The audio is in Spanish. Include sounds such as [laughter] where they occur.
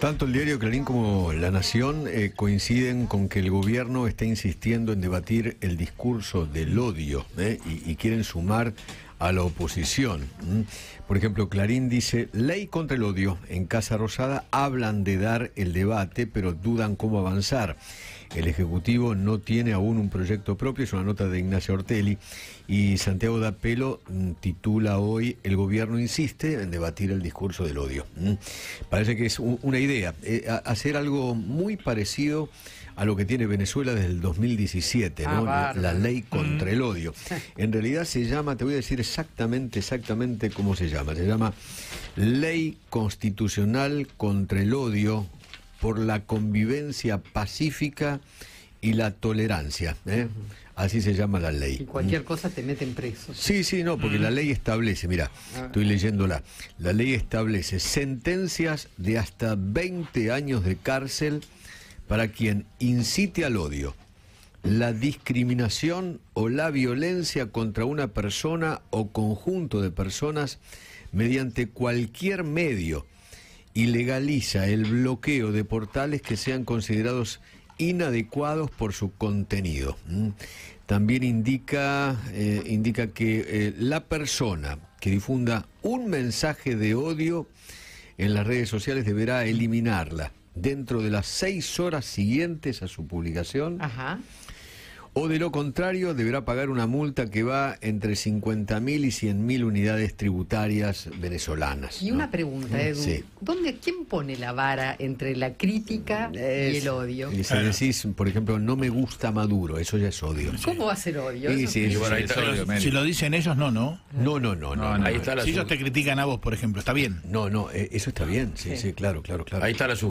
Tanto el diario Clarín como La Nación eh, coinciden con que el gobierno está insistiendo en debatir el discurso del odio eh, y quieren sumar a la oposición. Por ejemplo, Clarín dice, ley contra el odio. En Casa Rosada hablan de dar el debate, pero dudan cómo avanzar. El Ejecutivo no tiene aún un proyecto propio, es una nota de Ignacio Ortelli. Y Santiago Dapelo mm, titula hoy, el gobierno insiste en debatir el discurso del odio. Parece que es una idea, eh, hacer algo muy parecido a lo que tiene Venezuela desde el 2017, ah, la, ley mm. contra el odio. [laughs] En realidad se llama, te voy a decir exactamente, exactamente cómo se llama. Se llama Ley Constitucional contra el Odio por la Convivencia Pacífica y la Tolerancia. ¿eh? Así se llama la ley. Y cualquier mm. cosa te en preso. Sí, sí, no, porque la mm. ley establece, mira, estoy leyéndola, la ley establece sentencias de hasta 20 años de cárcel para quien incite al odio, la discriminación o la violencia contra una persona o conjunto de personas mediante cualquier medio ilegaliza el bloqueo de portales que sean considerados inadecuados por su contenido. ¿Mm? También indica, eh, que eh, la persona que difunda un mensaje de odio en las redes sociales deberá eliminarla dentro de las seis horas siguientes a su publicación. Ajá. O de lo contrario, deberá pagar una multa que va entre 50.000 y 100.000 unidades tributarias venezolanas. Y una pregunta, Edu. ¿Quién pone la vara entre la crítica y el odio? Y si decís, por ejemplo, no me gusta Maduro, eso ya es odio. ¿Cómo va a ser odio? si lo dicen ellos, no, no. No, no, no. si ellos te critican a vos, por ejemplo, ¿está bien? No, no, eh, eso está bien, sí, sí, claro, claro, claro. Ahí está la